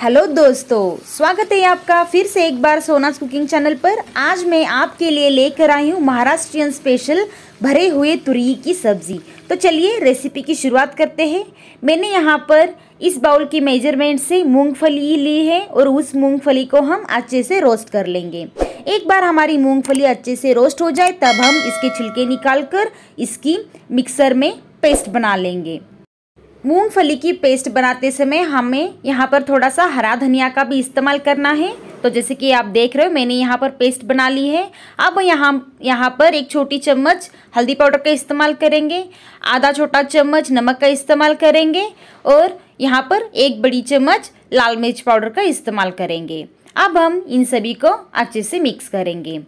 hello दोस्तों स्वागत है आपका फिर से एक बार सोनाज कुकिंग चैनल पर आज मैं आपके लिए लेकर आई हूँ महाराष्ट्रियन स्पेशल भरे हुए तुरही की सब्ज़ी तो चलिए रेसिपी की शुरुआत करते हैं मैंने यहाँ पर इस बाउल की मेजरमेंट से मूंगफली ली है और उस मूंगफली को हम अच्छे से रोस्ट कर लेंगे एक बार हमारी मूंगफली अच्छे से रोस्ट हो जाए तब हम इसके छिलके निकाल कर इसकी मिक्सर में पेस्ट बना लेंगे मूंगफली की पेस्ट बनाते समय हमें यहाँ पर थोड़ा सा हरा धनिया का भी इस्तेमाल करना है तो जैसे कि आप देख रहे हो मैंने यहाँ पर पेस्ट बना ली है अब यहाँ यहाँ पर एक छोटी चम्मच हल्दी पाउडर का इस्तेमाल करेंगे आधा छोटा चम्मच नमक का इस्तेमाल करेंगे और यहाँ पर एक बड़ी चम्मच लाल मिर्च पाउडर का इस्तेमाल करेंगे अब हम इन सभी को अच्छे से मिक्स करेंगे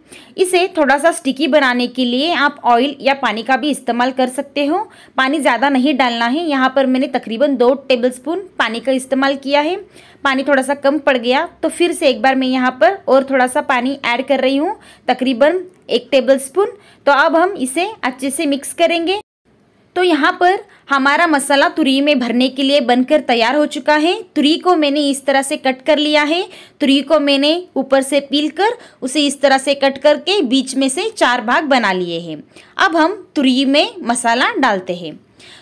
इसे थोड़ा सा स्टिकी बनाने के लिए आप ऑयल या पानी का भी इस्तेमाल कर सकते हो पानी ज़्यादा नहीं डालना है यहाँ पर मैंने तकरीबन दो टेबलस्पून पानी का इस्तेमाल किया है पानी थोड़ा सा कम पड़ गया तो फिर से एक बार मैं यहाँ पर और थोड़ा सा पानी ऐड कर रही हूँ तकरीबन एक स्पून तो अब हम इसे अच्छे से मिक्स करेंगे तो यहाँ पर हमारा मसाला तुरी में भरने के लिए बनकर तैयार हो चुका है तुरी को मैंने इस तरह से कट कर लिया है तुरी को मैंने ऊपर से पील कर उसे इस तरह से कट करके बीच में से चार भाग बना लिए हैं अब हम तुरी में मसाला डालते हैं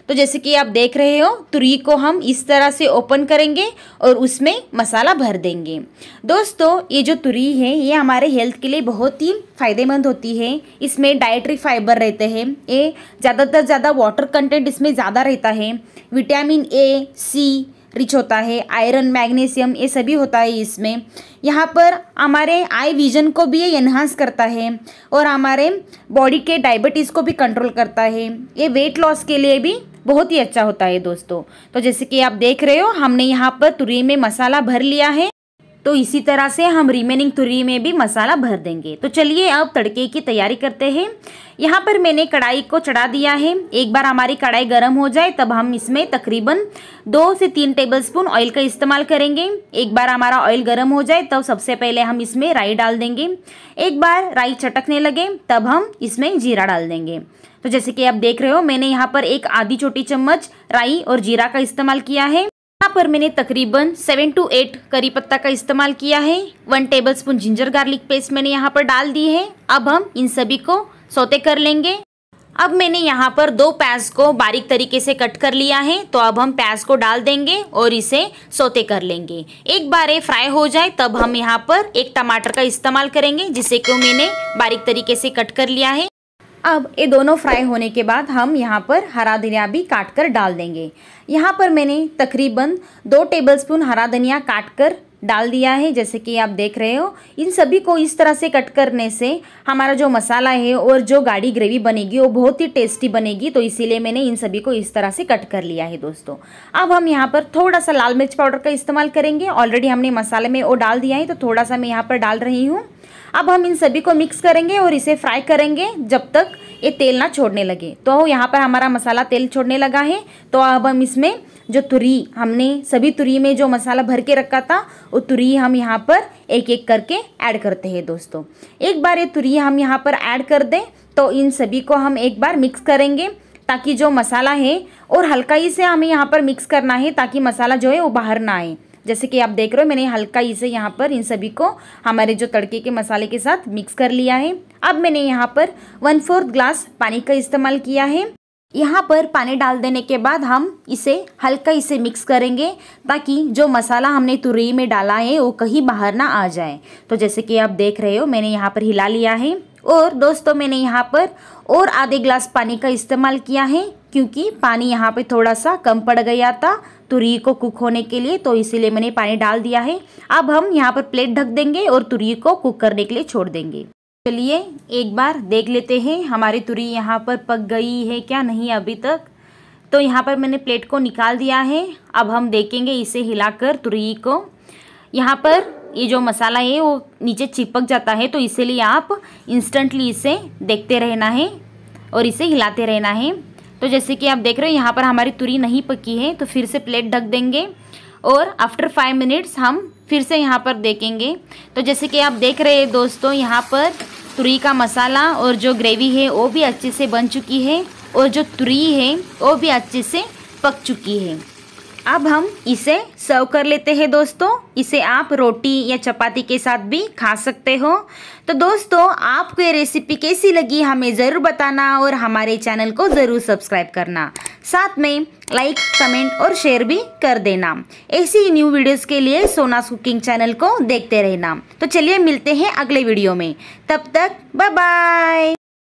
तो जैसे कि आप देख रहे हो तुरी को हम इस तरह से ओपन करेंगे और उसमें मसाला भर देंगे दोस्तों ये जो तुरी है ये हमारे हेल्थ के लिए बहुत ही फ़ायदेमंद होती है इसमें डाइट्री फाइबर रहते हैं ये ज़्यादातर ज़्यादा वाटर कंटेंट इसमें ज़्यादा रहता है विटामिन ए सी रिच होता है आयरन मैग्नीशियम ये सभी होता है इसमें यहाँ पर हमारे आई विजन को भी ये एनहांस करता है और हमारे बॉडी के डायबिटीज़ को भी कंट्रोल करता है ये वेट लॉस के लिए भी बहुत ही अच्छा होता है दोस्तों तो जैसे कि आप देख रहे हो हमने यहाँ पर तुरी में मसाला भर लिया है तो इसी तरह से हम रिमेनिंग तुरी में भी मसाला भर देंगे तो चलिए अब तड़के की तैयारी करते हैं यहाँ पर मैंने कढ़ाई को चढ़ा दिया है एक बार हमारी कढ़ाई गर्म हो जाए तब हम इसमें तकरीबन दो से तीन टेबलस्पून ऑयल का इस्तेमाल करेंगे एक बार हमारा ऑयल गर्म हो जाए तब सबसे पहले हम इसमें राई डाल देंगे एक बार राई चटकने लगे तब हम इसमें जीरा डाल देंगे तो जैसे कि आप देख रहे हो मैंने यहाँ पर एक आधी छोटी चम्मच राई और जीरा का इस्तेमाल किया है यहाँ पर मैंने तकरीबन सेवन टू एट करी पत्ता का इस्तेमाल किया है one tablespoon ginger garlic paste मैंने यहाँ पर डाल दी है अब हम इन सभी को सोते कर लेंगे अब मैंने यहाँ पर दो प्याज को बारीक तरीके से कट कर लिया है तो अब हम प्याज को डाल देंगे और इसे सोते कर लेंगे एक बार ये फ्राई हो जाए तब हम यहाँ पर एक टमाटर का इस्तेमाल करेंगे जिसे को मैंने बारीक तरीके से कट कर लिया है अब ये दोनों फ्राई होने के बाद हम यहाँ पर हरा धनिया भी काट कर डाल देंगे यहाँ पर मैंने तकरीबन दो टेबलस्पून हरा धनिया काट कर डाल दिया है जैसे कि आप देख रहे हो इन सभी को इस तरह से कट करने से हमारा जो मसाला है और जो गाढ़ी ग्रेवी बनेगी वो बहुत ही टेस्टी बनेगी तो इसीलिए मैंने इन सभी को इस तरह से कट कर लिया है दोस्तों अब हम यहाँ पर थोड़ा सा लाल मिर्च पाउडर का इस्तेमाल करेंगे ऑलरेडी हमने मसाले में वो डाल दिया है तो थोड़ा सा मैं यहाँ पर डाल रही हूँ अब हम इन सभी को मिक्स करेंगे और इसे फ्राई करेंगे जब तक ये तेल ना छोड़ने लगे तो यहाँ पर हमारा मसाला तेल छोड़ने लगा है तो अब हम इसमें जो तुरी हमने सभी तुरी में जो मसाला भर के रखा था वो तुरी हम यहाँ पर एक एक करके ऐड करते हैं दोस्तों एक बार ये तुरी हम यहाँ पर ऐड कर दें तो इन सभी को हम एक बार मिक्स करेंगे ताकि जो मसाला है और हल्का ही से हमें यहाँ पर मिक्स करना है ताकि मसाला जो है वो बाहर ना आए जैसे कि आप देख रहे हो मैंने हल्का इसे यहाँ पर इन सभी को हमारे जो तड़के के मसाले के साथ मिक्स कर लिया है अब मैंने यहाँ पर वन फोर्थ ग्लास पानी का इस्तेमाल किया है यहाँ पर पानी डाल देने के बाद हम इसे हल्का इसे मिक्स करेंगे ताकि जो मसाला हमने तुरई में डाला है वो कहीं बाहर ना आ जाए तो जैसे कि आप देख रहे हो मैंने यहाँ पर हिला लिया है और दोस्तों मैंने यहाँ पर और आधे ग्लास पानी का इस्तेमाल किया है क्योंकि पानी यहाँ पे थोड़ा सा कम पड़ गया था तुरी को कुक होने के लिए तो इसीलिए मैंने पानी डाल दिया है अब हम यहाँ पर प्लेट ढक देंगे और तुरी को कुक करने के लिए छोड़ देंगे चलिए एक बार देख लेते हैं हमारी तुरी यहाँ पर पक गई है क्या नहीं अभी तक तो यहाँ पर मैंने प्लेट को निकाल दिया है अब हम देखेंगे इसे हिलाकर तुरी को यहाँ पर ये जो मसाला है वो नीचे चिपक जाता है तो इसीलिए आप इंस्टेंटली इसे देखते रहना है और इसे हिलाते रहना है तो जैसे कि आप देख रहे हो यहाँ पर हमारी तुरी नहीं पकी है तो फिर से प्लेट ढक देंगे और आफ्टर फाइव मिनट्स हम फिर से यहाँ पर देखेंगे तो जैसे कि आप देख रहे हैं दोस्तों यहाँ पर तुरी का मसाला और जो ग्रेवी है वो भी अच्छे से बन चुकी है और जो तुरी है वो भी अच्छे से पक चुकी है अब हम इसे सर्व कर लेते हैं दोस्तों इसे आप रोटी या चपाती के साथ भी खा सकते हो तो दोस्तों आपको ये रेसिपी कैसी लगी हमें ज़रूर बताना और हमारे चैनल को ज़रूर सब्सक्राइब करना साथ में लाइक कमेंट और शेयर भी कर देना ऐसी न्यू वीडियोस के लिए सोनास कुकिंग चैनल को देखते रहना तो चलिए मिलते हैं अगले वीडियो में तब तक बाय बाय